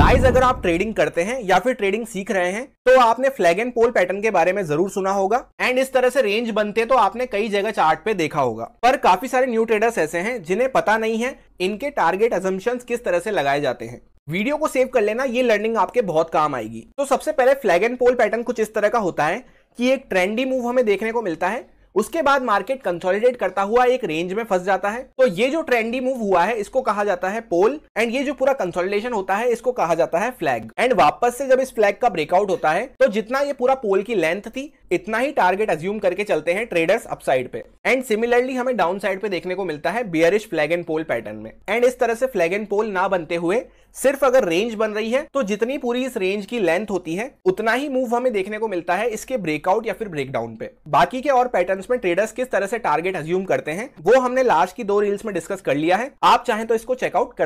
guys अगर आप trading करते हैं या फिर ट्रेडिंग सीख रहे हैं तो आपने फ्लैग एंड पोल पैटर्न के बारे में जरूर सुना होगा एंड इस तरह से रेंज बनते तो आपने कई जगह चार्ट पे देखा होगा पर काफी सारे न्यू ट्रेडर्स ऐसे हैं जिन्हें पता नहीं है इनके टारगेट एजम्पन किस तरह से लगाए जाते हैं वीडियो को सेव कर लेना ये लर्निंग आपके बहुत काम आएगी तो सबसे पहले फ्लैग एंड पोल पैटर्न कुछ इस तरह का होता है कि एक ट्रेंडी मूव हमें देखने को मिलता है उसके बाद मार्केट कंसोलिडेट करता हुआ एक रेंज में फंस जाता है तो ये जो ट्रेंडी मूव हुआ है इसको कहा जाता है पोल एंड ये जो पूरा कंसोलिडेशन होता है इसको कहा जाता है फ्लैग एंड वापस से जब इस फ्लैग का ब्रेकआउट होता है तो जितना ये पूरा पोल की लेंथ थी इतना ही टारगेट अज्यूम करके चलते हैं ट्रेडर्स अपसाइड पे एंड सिमिलरली हमें डाउन साइड पे देखने को मिलता है bearish flag and pole pattern में एंड इस तरह से फ्लैग एंड पोल ना बनते हुए सिर्फ अगर रेंज बन रही है तो जितनी पूरी इस रेंज की लेंथ होती है उतना ही मूव हमें देखने को मिलता है इसके ब्रेकआउट या फिर ब्रेकडाउन पे बाकी के और पैटर्न्स में ट्रेडर्स किस तरह से टारगेट अज्यूम करते हैं वो हमने लास्ट की दो रील्स में डिस्कस कर लिया है आप चाहें तो इसको चेकआउट कर